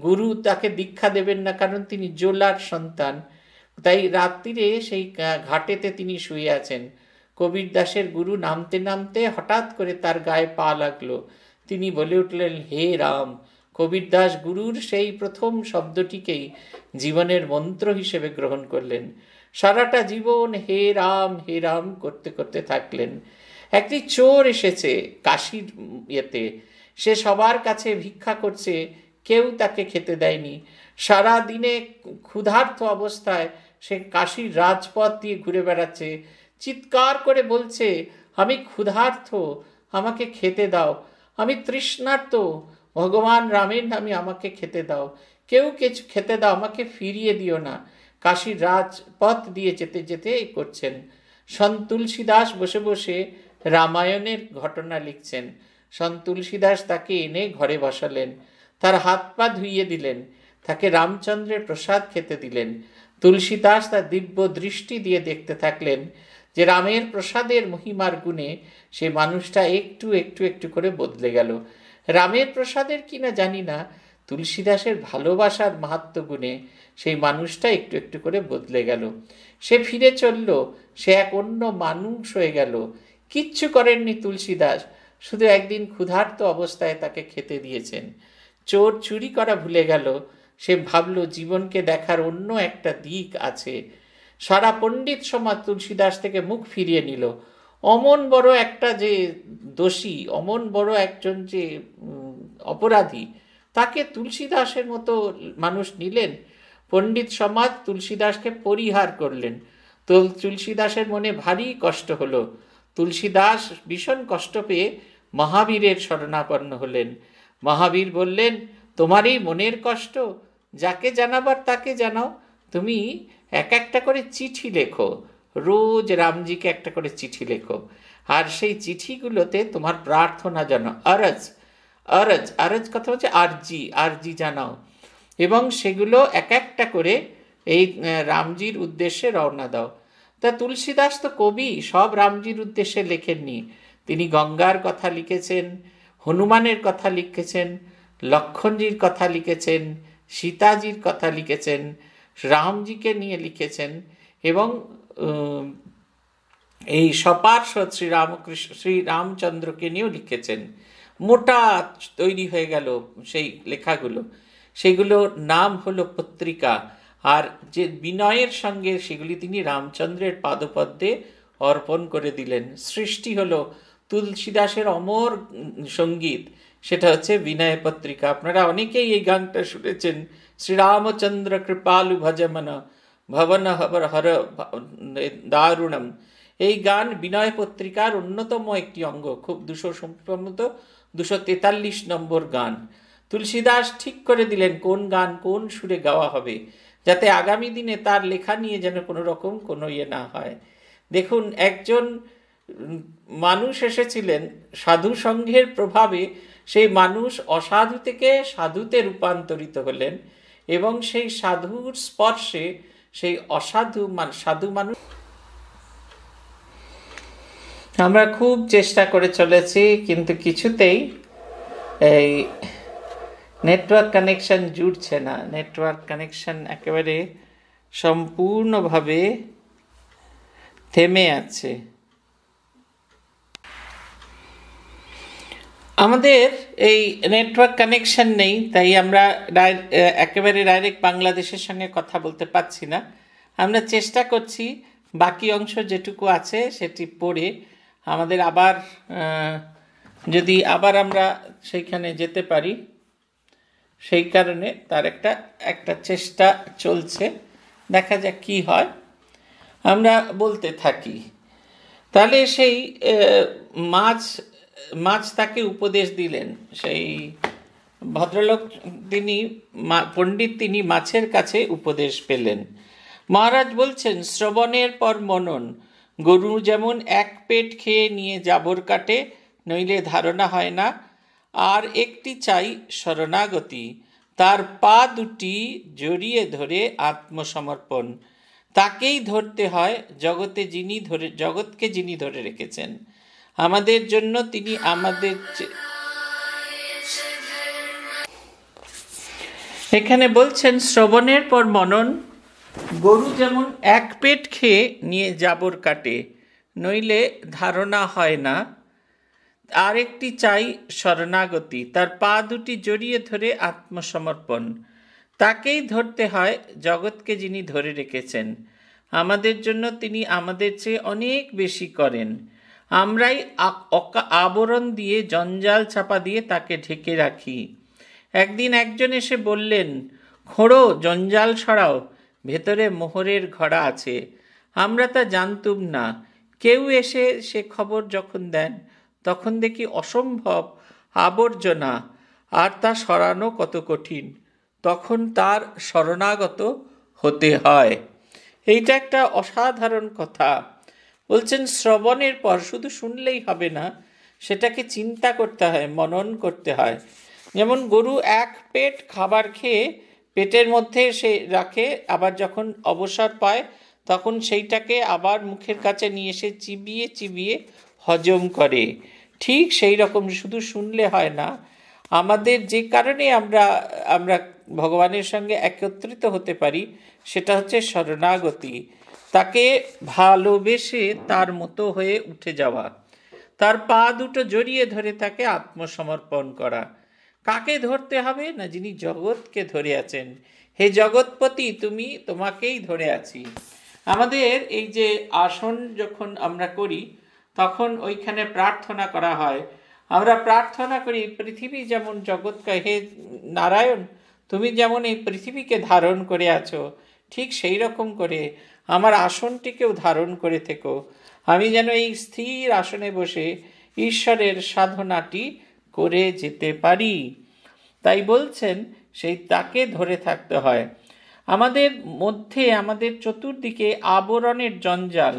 গুরু তাকে দীক্ষা দেবেন না কারণ তিনি জোলার সন্তান তাই রাত্রিরে সেই ঘাটেতে তিনি শুয়ে আছেন কবির দাসের গুরু নামতে নামতে হঠাৎ করে তার গায়ে পা লাগলো তিনি বলে উঠলেন হে রাম কবির দাস গুরুর সেই প্রথম শব্দটিকেই জীবনের মন্ত্র হিসেবে গ্রহণ করলেন সারাটা জীবন হে রাম হে রাম করতে করতে থাকলেন একটি চোর এসেছে কাশির ইয়েতে সে সবার কাছে ভিক্ষা করছে কেউ তাকে খেতে দেয়নি সারা দিনে ক্ষুধার্ত অবস্থায় সে কাশির রাজপথ দিয়ে ঘুরে বেড়াচ্ছে চিৎকার করে বলছে আমি ক্ষুধার্থ আমাকে খেতে দাও আমি তৃষ্ণার্থ ভগবান রামের নামে আমাকে খেতে দাও কেউ কিছু খেতে দাও আমাকে ফিরিয়ে দিও না কাশীর রাজপথ দিয়ে যেতে যেতে করছেন সন তুলসীদাস বসে বসে রামায়ণের ঘটনা লিখছেন সন্ত তুলসীদাস তাকে এনে ঘরে বসালেন তার হাত পা ধুইয়ে দিলেন তাকে রামচন্দ্রের প্রসাদ খেতে দিলেন তুলসীদাস তার দিব্য দৃষ্টি দিয়ে দেখতে থাকলেন যে রামের প্রসাদের মহিমার গুণে সে মানুষটা একটু একটু একটু করে বদলে গেল রামের প্রসাদের কিনা জানি না তুলসীদাসের ভালোবাসার মাহাত্ম গুণে সেই মানুষটা একটু একটু করে বদলে গেল সে ফিরে চলল সে এক অন্য মানুষ হয়ে গেল কিচ্ছু করেননি তুলসীদাস শুধু একদিন ক্ষুধার্ত অবস্থায় তাকে খেতে দিয়েছেন চোর চুরি করা ভুলে গেল সে ভাবল জীবনকে দেখার অন্য একটা দিক আছে সারা পণ্ডিত সমাজ তুলসীদাস থেকে মুখ ফিরিয়ে নিল অমন বড় একটা যে দোষী অমন বড় একজন যে অপরাধী তাকে তুলসীদাসের মতো মানুষ নিলেন পণ্ডিত সমাজ তুলসীদাসকে পরিহার করলেন তো তুলসীদাসের মনে ভারী কষ্ট হলো তুলসীদাস ভীষণ কষ্ট পেয়ে মহাবীরের শরণাপন্ন হলেন মহাবীর বললেন তোমার এই মনের কষ্ট যাকে জানাবার তাকে জানাও তুমি এক একটা করে চিঠি লেখো রোজ রামজিকে একটা করে চিঠি লেখো আর সেই চিঠিগুলোতে তোমার প্রার্থনা জানো আরজ আরজ আরজ কথা হচ্ছে আরজি আরজি জানাও এবং সেগুলো এক একটা করে এই রামজির উদ্দেশ্যে রওনা দাও তা তুলসীদাস তো কবি সব রামজির উদ্দেশ্যে লেখেননি তিনি গঙ্গার কথা লিখেছেন হনুমানের কথা লিখেছেন লক্ষণজির কথা লিখেছেন সীতাজির কথা লিখেছেন রামজিকে নিয়ে লিখেছেন এবং এই সপার্শ্বদ শ্রীরামকৃষ্ণ শ্রীরামচন্দ্রকে নিয়েও লিখেছেন মোটা তৈরি হয়ে গেল সেই লেখাগুলো সেগুলো নাম হলো পত্রিকা আর যে বিনয়ের সঙ্গে সেগুলি তিনি রামচন্দ্রের পাদপদ্মে অর্পণ করে দিলেন সৃষ্টি হলো তুলসীদাসের অমর সঙ্গীত সেটা হচ্ছে বিনয় পত্রিকা আপনারা অনেকেই এই গানটা শুনেছেন শ্রীরামচন্দ্র কৃপালু ভজমন ভবন হর হর দারুণম এই গান বিনয় পত্রিকার অন্যতম একটি অঙ্গ খুব দুশো সম্ভবত দুশো তেতাল্লিশ নম্বর গান তুলসীদাস ঠিক করে দিলেন কোন গান কোন সুরে গাওয়া হবে যাতে আগামী দিনে তার লেখা নিয়ে যেন কোনো রকম কোনো ইয়ে না হয় দেখুন একজন মানুষ এসেছিলেন সাধু সংঘের প্রভাবে সেই মানুষ অসাধু থেকে সাধুতে রূপান্তরিত হলেন এবং সেই সাধুর স্পর্শে সেই অসাধু সাধু মানুষ আমরা খুব চেষ্টা করে চলেছি কিন্তু কিছুতেই এই নেটওয়ার্ক কানেকশান জুড়ছে না নেটওয়ার্ক কানেকশান একেবারে সম্পূর্ণভাবে থেমে আছে আমাদের এই নেটওয়ার্ক কানেকশান নেই তাই আমরা একেবারে ডাইরেক্ট বাংলাদেশের সঙ্গে কথা বলতে পারছি না আমরা চেষ্টা করছি বাকি অংশ যেটুকু আছে সেটি পড়ে আমাদের আবার যদি আবার আমরা সেইখানে যেতে পারি সেই কারণে তার একটা একটা চেষ্টা চলছে দেখা যাক কি হয় আমরা বলতে থাকি তাহলে সেই মাছ মাছ তাকে উপদেশ দিলেন সেই ভদ্রলোক তিনি পণ্ডিত তিনি মাছের কাছে উপদেশ পেলেন মহারাজ বলছেন শ্রবণের পর মনন গরু যেমন এক পেট খেয়ে নিয়ে জাবর কাটে নইলে ধারণা হয় না আর একটি চাই শরণাগতি তার পা দুটি জড়িয়ে ধরে আত্মসমর্পণ তাকেই ধরতে হয় জগতে যিনি ধরে জগৎকে যিনি ধরে রেখেছেন আমাদের জন্য তিনি আমাদের এখানে বলছেন শ্রবণের পর মনন গরু যেমন এক পেট খেয়ে নিয়ে জাবর কাটে নইলে ধারণা হয় না আরেকটি চাই শরণাগতি তার পা দুটি জড়িয়ে ধরে আত্মসমর্পণ তাকেই ধরতে হয় জগৎকে যিনি ধরে রেখেছেন আমাদের জন্য তিনি আমাদের চেয়ে অনেক বেশি করেন আমরাই আবরণ দিয়ে জঞ্জাল চাপা দিয়ে তাকে ঢেকে রাখি একদিন একজন এসে বললেন খোঁড়ো জঞ্জাল সরাও ভেতরে মোহরের ঘড়া আছে আমরা তা জানতুম না কেউ এসে সে খবর যখন দেন তখন দেখি অসম্ভব আবর্জনা আর তা সরানো কত কঠিন তখন তার শরণাগত হতে হয় এইটা একটা অসাধারণ কথা বলছেন শ্রবণের পর শুধু শুনলেই হবে না সেটাকে চিন্তা করতে হয় মনন করতে হয় যেমন গরু এক পেট খাবার খেয়ে পেটের মধ্যে সে রাখে আবার যখন অবসর পায় তখন সেইটাকে আবার মুখের কাছে নিয়ে এসে চিবিয়ে চিবিয়ে হজম করে ঠিক সেই রকম শুধু শুনলে হয় না আমাদের যে কারণে আমরা আমরা ভগবানের সঙ্গে একত্রিত হতে পারি সেটা হচ্ছে শরণাগতি তাকে ভালোবেসে তার মতো হয়ে উঠে যাওয়া তার পা দুটো জড়িয়ে ধরে তাকে আত্মসমর্পণ করা কাকে ধরতে হবে না যিনি জগৎকে ধরে আছেন হে জগৎপতি তুমি তোমাকেই ধরে আছি আমাদের এই যে আসন যখন আমরা করি তখন ওইখানে প্রার্থনা করা হয় আমরা প্রার্থনা করি পৃথিবী যেমন জগৎকে হে নারায়ণ তুমি যেমন এই পৃথিবীকে ধারণ করে আছো ঠিক সেই রকম করে আমার আসনটিকেও ধারণ করে থেকো আমি যেন এই স্থির আসনে বসে ঈশ্বরের সাধনাটি করে যেতে পারি তাই বলছেন সেই তাকে ধরে থাকতে হয় আমাদের মধ্যে আমাদের চতুর্দিকে আবরণের জঞ্জাল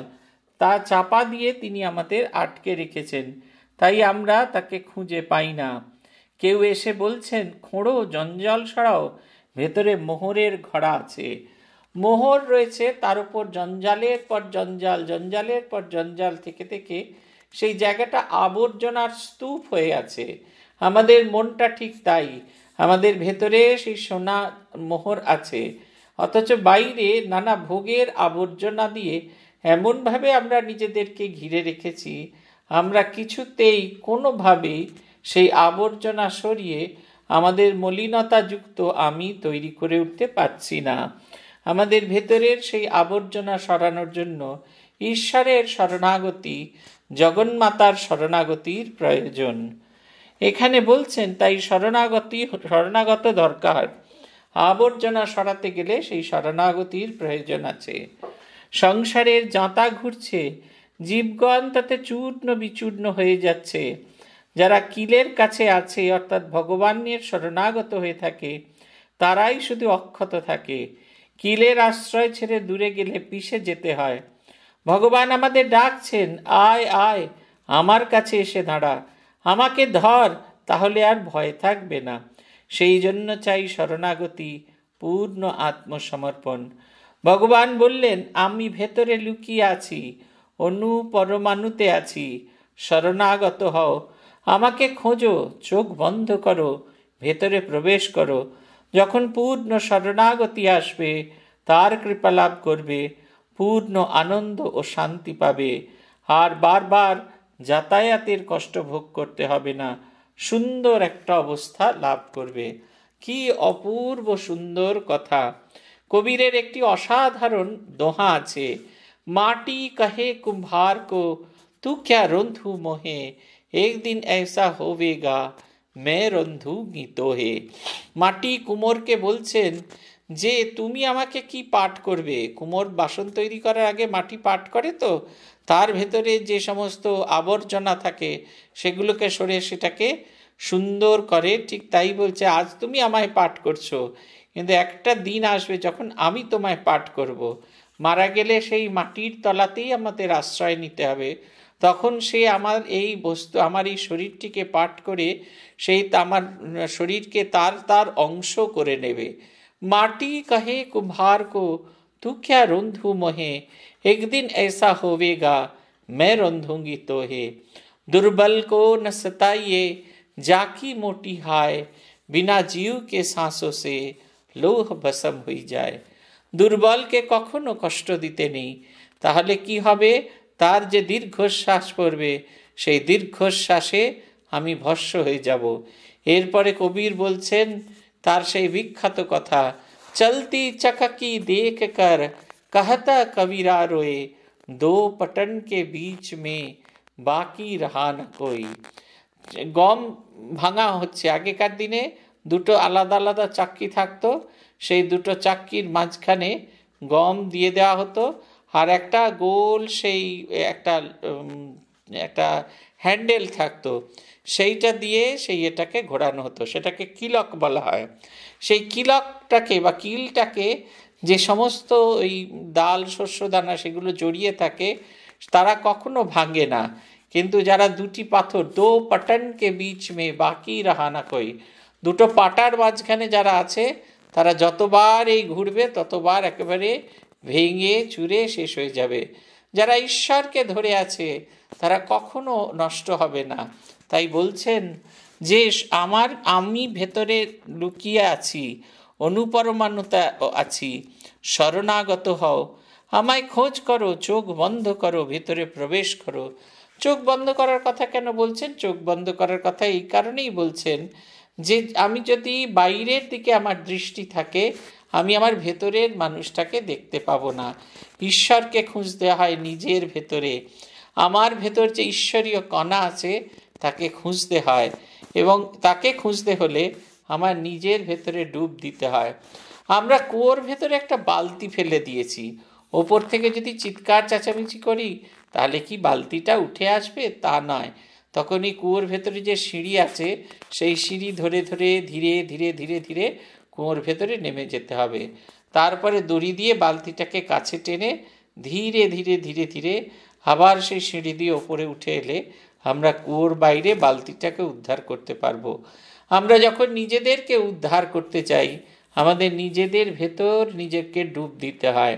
তা চাপা দিয়ে তিনি আমাদের আটকে রেখেছেন তাই আমরা তাকে খুঁজে পাই না কেউ এসে বলছেন খোঁড়ো জঞ্জাল সরাও ভেতরে মোহরের ঘড়া আছে মোহর রয়েছে তার উপর জঞ্জালের পর জঞ্জাল জঞ্জালের পর জঞ্জাল থেকে থেকে সেই জায়গাটা আবর্জনার স্তূপ হয়ে আছে আমাদের মনটা ঠিক তাই আমাদের ভেতরে সেই সোনা মোহর আছে অথচ বাইরে নানা ভোগের আবর্জনা দিয়ে এমনভাবে আমরা নিজেদেরকে ঘিরে রেখেছি আমরা কিছুতেই কোনোভাবেই সেই আবর্জনা সরিয়ে আমাদের মলিনতাযুক্ত আমি তৈরি করে উঠতে পারছি না আমাদের ভেতরের সেই আবর্জনা সরানোর জন্য ঈশ্বরের শরণাগতি জগন্মাতার শরণাগতির প্রয়োজন এখানে বলছেন তাই শরণাগতি শরণাগত দরকার আবর্জনা সরাতে গেলে সেই শরণাগতির প্রয়োজন আছে সংসারের জাঁতা ঘুরছে জীবগণ তাতে চূর্ণ বিচূর্ণ হয়ে যাচ্ছে যারা কিলের কাছে আছে অর্থাৎ ভগবানের শরণাগত হয়ে থাকে তারাই শুধু অক্ষত থাকে কিলের আশ্রয় ছেড়ে দূরে গেলে পিষে যেতে হয় ভগবান আমাদের ডাকছেন আয় আয় আমার কাছে এসে দাঁড়া আমাকে ধর তাহলে আর ভয় থাকবে না সেই জন্য চাই শরণাগতি পূর্ণ আত্মসমর্পণ ভগবান বললেন আমি ভেতরে লুকিয়ে আছি অনু পরমাণুতে আছি শরণাগত হও আমাকে খোঁজো চোখ বন্ধ করো ভেতরে প্রবেশ করো যখন পূর্ণ শরণাগতি আসবে তার কৃপা লাভ করবে পূর্ণ আনন্দ ও শান্তি পাবে আর বারবার যাতায়াতের কষ্ট ভোগ করতে হবে না সুন্দর একটা অবস্থা লাভ করবে কি অপূর্ব সুন্দর কথা কবিরের একটি অসাধারণ দোহা আছে মাটি কহে কুম্ভার কো তু ক্যা রন্ধু মোহে একদিন এসা হবেগা মে রন্ধু গীত হে মাটি কুমোরকে বলছেন যে তুমি আমাকে কি পাঠ করবে কুমোর বাসন তৈরি করার আগে মাটি পাঠ করে তো তার ভেতরে যে সমস্ত আবর্জনা থাকে সেগুলোকে সরে সেটাকে সুন্দর করে ঠিক তাই বলছে আজ তুমি আমায় পাঠ করছো কিন্তু একটা দিন আসবে যখন আমি তোমায় পাঠ করব। মারা গেলে সেই মাটির তলাতেই আমাদের আশ্রয় নিতে হবে তখন সে আমার এই বস্তু আমার এই শরীরটিকে পাঠ করে সেই আমার শরীরকে তার তার অংশ করে নেবে মাটি কহে কুম্ভার কো তু ক্যা রন্ধু মোহে একদিন এসা হোভেগা মেয় তো হে দুর্বল কো না সতাইয়ে জাকি মোটি হায় বিনা জীব কে সাঁসো সে লোহ ভসম হয়ে যায় দুর্বলকে কখনো কষ্ট দিতে নেই তাহলে কি হবে তার যে দীর্ঘশ্বাস পড়বে সেই দীর্ঘশ্বাসে আমি ভস্য হয়ে যাব এরপরে কবির বলছেন তার সেই বিখ্যাত কথা চলতি চককি দেখ কর कहता कबीरा रोए दो पटन के बीच में বাকি রাহা না কই গম ভাঙা হচ্ছে আগেকার দিনে দুটো আলাদা আলাদা চাক্কি থাকতো সেই দুটো চাক্কির মাঝখানে গম দিয়ে দেওয়া হতো আর একটা গোল সেই একটা একটা হ্যান্ডেল থাকতো সেইটা দিয়ে সেই এটাকে ঘোরানো হতো সেটাকে কিলক বলা হয় সেই কিলকটাকে বা কিলটাকে যে সমস্ত এই ডাল শস্য দানা সেগুলো জড়িয়ে থাকে তারা কখনো ভাঙে না কিন্তু যারা দুটি পাথর দো পাটনকে বীচ মে বাকি রাহা না কই দুটো পাটার মাঝখানে যারা আছে তারা যতবার এই ঘুরবে ততবার একেবারে ভেঙে চুরে শেষ হয়ে যাবে যারা ঈশ্বরকে ধরে আছে তারা কখনো নষ্ট হবে না তাই বলছেন যে আমার আমি ভেতরে লুকিয়ে আছি অনুপরমাণুতা আছি শরণাগত হও আমায় খোঁজ করো চোখ বন্ধ করো ভেতরে প্রবেশ করো চোখ বন্ধ করার কথা কেন বলছেন চোখ বন্ধ করার কথা এই কারণেই বলছেন যে আমি যদি বাইরের দিকে আমার দৃষ্টি থাকে আমি আমার ভেতরের মানুষটাকে দেখতে পাবো না ঈশ্বরকে খুঁজতে হয় নিজের ভেতরে আমার ভেতর যে ঈশ্বরীয় কণা আছে তাকে খুঁজতে হয় এবং তাকে খুঁজতে হলে আমার নিজের ভেতরে ডুব দিতে হয় আমরা কুয়োর ভেতরে একটা বালতি ফেলে দিয়েছি ওপর থেকে যদি চিৎকার চেঁচামেচি করি তাহলে কি বালতিটা উঠে আসবে তা নয় তখনই কুয়োর ভেতরে যে সিঁড়ি আছে সেই সিঁড়ি ধরে ধরে ধীরে ধীরে ধীরে ধীরে কুয়োর ভেতরে নেমে যেতে হবে তারপরে দড়ি দিয়ে বালতিটাকে কাছে টেনে ধীরে ধীরে ধীরে ধীরে আবার সেই সিঁড়ি দিয়ে ওপরে উঠে এলে আমরা কুয়োর বাইরে বালতিটাকে উদ্ধার করতে পারবো আমরা যখন নিজেদেরকে উদ্ধার করতে চাই আমাদের নিজেদের ভেতর নিজেকে ডুব দিতে হয়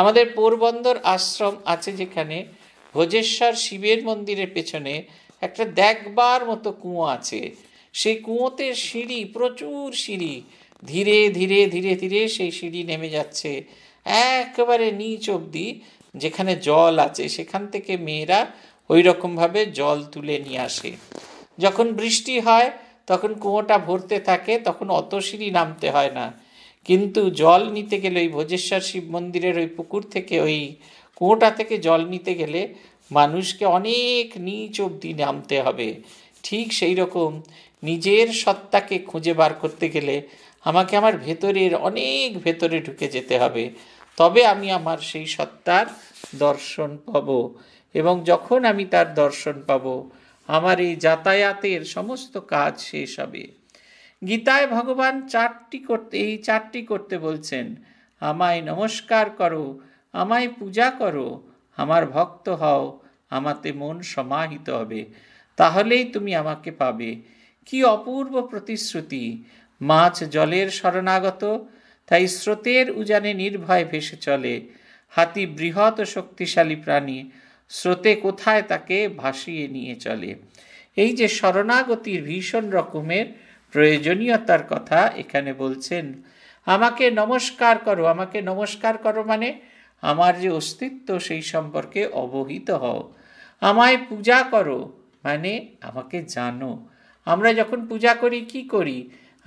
আমাদের পোরবন্দর আশ্রম আছে যেখানে ভোজেশ্বর শিবের মন্দিরের পেছনে একটা দেখবার মতো কুঁয়ো আছে সেই কুয়োতে সিঁড়ি প্রচুর সিঁড়ি ধীরে ধীরে ধীরে ধীরে সেই সিঁড়ি নেমে যাচ্ছে একেবারে নিচ অব্দি যেখানে জল আছে সেখান থেকে মেয়েরা ওই রকমভাবে জল তুলে নিয়ে আসে যখন বৃষ্টি হয় তখন কুয়োটা ভরতে থাকে তখন অত সিঁড়ি নামতে হয় না কিন্তু জল নিতে গেলে ওই ভোজেশ্বর শিব মন্দিরের ওই পুকুর থেকে ওই কুয়োটা থেকে জল নিতে গেলে মানুষকে অনেক নিচ অব্দি নামতে হবে ঠিক সেই রকম নিজের সত্তাকে খুঁজে বার করতে গেলে আমাকে আমার ভেতরের অনেক ভেতরে ঢুকে যেতে হবে তবে আমি আমার সেই সত্তার দর্শন পাব এবং যখন আমি তার দর্শন পাব আমার এই যাতায়াতের সমস্ত কাজ শেষ হবে গীতায় ভগবান চারটি করতে এই চারটি করতে বলছেন আমায় নমস্কার করো আমায় পূজা করো আমার ভক্ত হও আমাতে মন সমাহিত হবে তাহলেই তুমি আমাকে পাবে কি অপূর্ব প্রতিশ্রুতি মাছ জলের শরণাগত তাই স্রোতের উজানে নির্ভয় ভেসে চলে হাতি বৃহৎ ও শক্তিশালী প্রাণী স্রোতে কোথায় তাকে ভাসিয়ে নিয়ে চলে এই যে শরণাগতির ভীষণ রকমের প্রয়োজনীয়তার কথা এখানে বলছেন আমাকে নমস্কার করো আমাকে নমস্কার করো মানে আমার যে অস্তিত্ব সেই সম্পর্কে অবহিত হও আমায় পূজা করো মানে আমাকে জানো আমরা যখন পূজা করি কি করি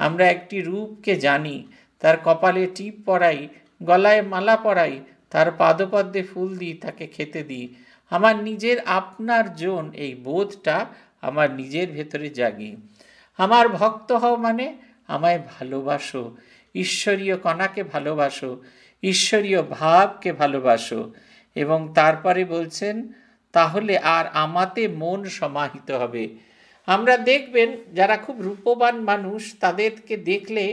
আমরা একটি রূপকে জানি তার কপালে টিপ পরাই গলায় মালা পরাই তার পাদপদ্মে ফুল দিই তাকে খেতে দিই আমার নিজের আপনার জন এই বোধটা আমার নিজের ভেতরে জাগি আমার ভক্ত হও মানে আমায় ভালোবাসো ঈশ্বরীয় কণাকে ভালোবাসো ঈশ্বরীয় ভাবকে ভালোবাসো এবং তারপরে বলছেন তাহলে আর আমাতে মন সমাহিত হবে আমরা দেখবেন যারা খুব রূপবান মানুষ তাদেরকে দেখলে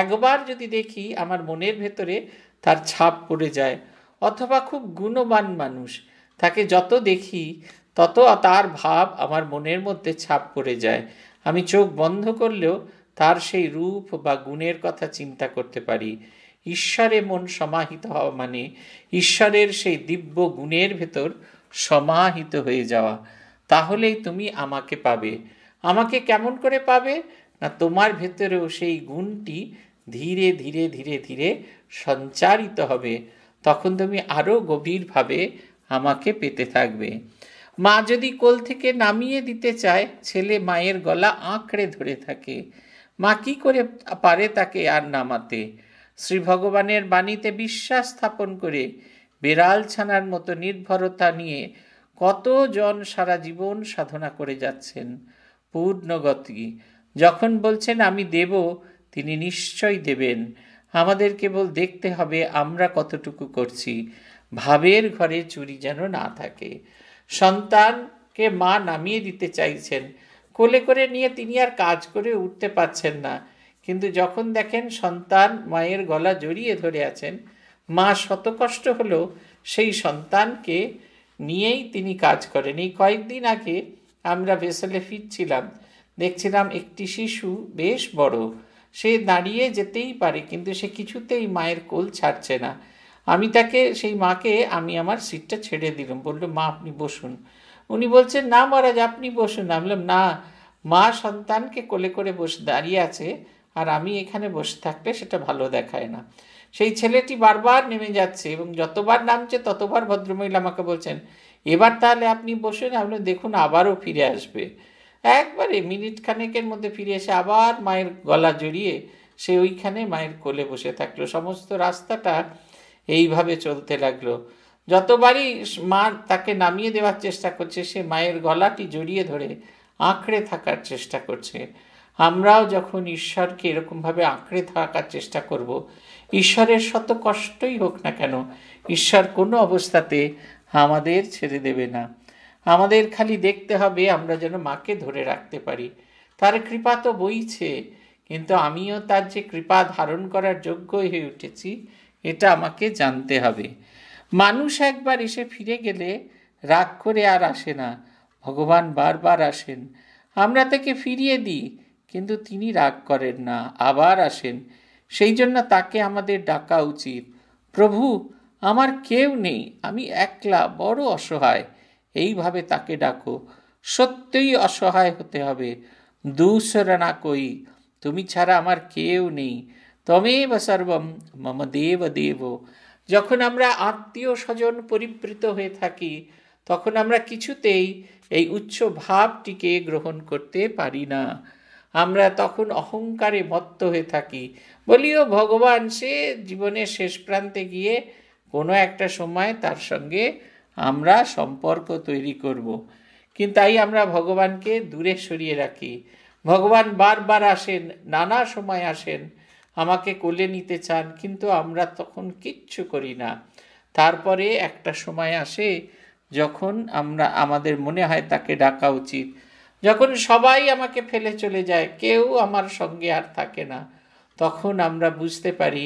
একবার যদি দেখি আমার মনের ভেতরে তার ছাপ পড়ে যায় অথবা খুব গুণবান মানুষ তাকে যত দেখি তত তার ভাব আমার মনের মধ্যে ছাপ পড়ে যায় আমি চোখ বন্ধ করলেও তার সেই রূপ বা গুণের কথা চিন্তা করতে পারি ঈশ্বরে মন সমাহিত হওয়া মানে ঈশ্বরের সেই দিব্য গুণের ভেতর সমাহিত হয়ে যাওয়া তাহলেই তুমি আমাকে পাবে আমাকে কেমন করে পাবে না তোমার ভেতরেও সেই গুণটি ধীরে ধীরে ধীরে ধীরে সঞ্চারিত হবে তখন তুমি আরও গভীরভাবে আমাকে পেতে থাকবে মা যদি কোল থেকে নামিয়ে দিতে চায় ছেলে মায়ের গলা আঁকড়ে ধরে থাকে মা কি করে পারে তাকে আর নামাতে শ্রী ভগবানের বাণীতে বিশ্বাস স্থাপন করে বিড়াল ছানার মতো নির্ভরতা নিয়ে কতজন সারা জীবন সাধনা করে যাচ্ছেন পূর্ণগতি যখন বলছেন আমি দেব তিনি নিশ্চয় দেবেন আমাদের কেবল দেখতে হবে আমরা কতটুকু করছি ভাবের ঘরে চুরি যেন না থাকে সন্তানকে মা নামিয়ে দিতে চাইছেন কোলে করে নিয়ে তিনি আর কাজ করে উঠতে পাচ্ছেন না কিন্তু যখন দেখেন সন্তান মায়ের গলা জড়িয়ে ধরে আছেন মা শত কষ্ট হলেও সেই সন্তানকে নিয়েই তিনি কাজ করেন এই কয়েকদিন আগে আমরা ভেসেলে ফিরছিলাম দেখছিলাম একটি শিশু বেশ বড় সে দাঁড়িয়ে যেতেই পারে কিন্তু সে কিছুতেই মায়ের কোল ছাড়ছে না আমি তাকে সেই মাকে আমি আমার সিটটা ছেড়ে দিলাম বলল মা আপনি বসুন উনি বলছেন না মহারাজ আপনি বসুন আমি বললাম না মা সন্তানকে কোলে করে বসে দাঁড়িয়ে আছে আর আমি এখানে বসে থাকলে সেটা ভালো দেখায় না সেই ছেলেটি বারবার নেমে যাচ্ছে এবং যতবার নামছে ততবার ভদ্রমহিলা আমাকে বলছেন এবার তাহলে আপনি বসুন আপনি দেখুন আবারও ফিরে আসবে একবারে মিনিট খানেকের মধ্যে ফিরে এসে আবার মায়ের গলা জড়িয়ে সে ওইখানে মায়ের কোলে বসে থাকলো সমস্ত রাস্তাটা এইভাবে চলতে লাগলো যতবারই মা তাকে নামিয়ে দেওয়ার চেষ্টা করছে সে মায়ের গলাটি জড়িয়ে ধরে আঁকড়ে থাকার চেষ্টা করছে আমরাও যখন ঈশ্বরকে এরকমভাবে আঁকড়ে থাকার চেষ্টা করব ঈশ্বরের শত কষ্টই হোক না কেন ঈশ্বর কোনো অবস্থাতে আমাদের ছেড়ে দেবে না আমাদের খালি দেখতে হবে আমরা যেন মাকে ধরে রাখতে পারি তার কৃপা তো বইছে কিন্তু আমিও তার যে কৃপা ধারণ করার যোগ্য হয়ে উঠেছি এটা আমাকে জানতে হবে মানুষ একবার এসে ফিরে গেলে রাগ করে আর আসে না ভগবান বারবার আসেন আমরা তাকে ফিরিয়ে দিই কিন্তু তিনি রাগ করেন না আবার আসেন সেই জন্য তাকে আমাদের ডাকা উচিত প্রভু আমার কেউ নেই আমি একলা বড় অসহায় এইভাবে তাকে ডাকো সত্যই অসহায় হতে হবে দুসরণা কই তুমি ছাড়া আমার কেউ নেই তমেব সর্বম মম দেব দেব যখন আমরা আত্মীয় স্বজন পরিবৃত হয়ে থাকি তখন আমরা কিছুতেই এই উচ্চ ভাবটিকে গ্রহণ করতে পারি না আমরা তখন অহংকারে মত্ত হয়ে থাকি বলিও ভগবান সে জীবনের শেষ প্রান্তে গিয়ে কোনো একটা সময় তার সঙ্গে আমরা সম্পর্ক তৈরি করব। কিন্তু তাই আমরা ভগবানকে দূরে সরিয়ে রাখি ভগবান বারবার আসেন নানা সময় আসেন আমাকে কোলে নিতে চান কিন্তু আমরা তখন কিচ্ছু করি না তারপরে একটা সময় আসে যখন আমরা আমাদের মনে হয় তাকে ডাকা উচিত যখন সবাই আমাকে ফেলে চলে যায় কেউ আমার সঙ্গে আর থাকে না তখন আমরা বুঝতে পারি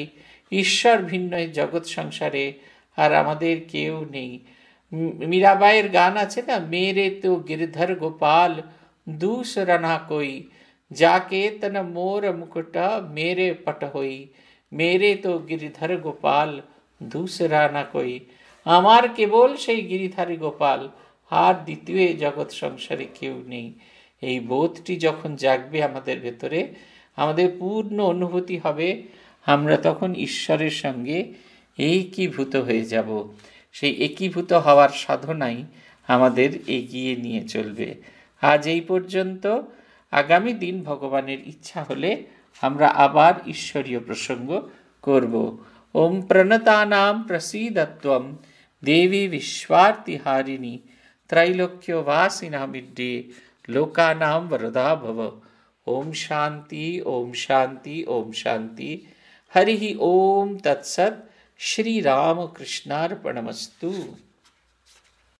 ঈশ্বর ভিন্ন জগৎ সংসারে আর আমাদের কেউ নেই মীরাবাইয়ের গান আছে না মেরে তো গিরধর গোপাল দুসরানা কই যাকে তন মোর মুকুটা মেরে পট হই মেরে তো গিরিধর গোপাল দুসরানা কই আমার কেবল সেই গিরিধারী গোপাল আর দ্বিতীয় এই জগৎ সংসারে কেউ নেই এই বোধটি যখন জাগবে আমাদের ভেতরে আমাদের পূর্ণ অনুভূতি হবে আমরা তখন ঈশ্বরের সঙ্গে একীভূত হয়ে যাব সেই একীভূত হওয়ার সাধনাই আমাদের এগিয়ে নিয়ে চলবে আজ এই পর্যন্ত আগামী দিন ভগবানের ইচ্ছা হলে আমরা আবার ঈশ্বরীয় প্রসঙ্গ করব ওম প্রণতানাম প্রসীদত্বম দেবী বিশ্বার্তিহারিণী त्रैलोक्यो वासिनामिड्डे लोकानाम वरदा भव ओम शांति ओम शांति ओम शांति हरि ओम तत्सत श्री राम कृष्णार्पणमस्तु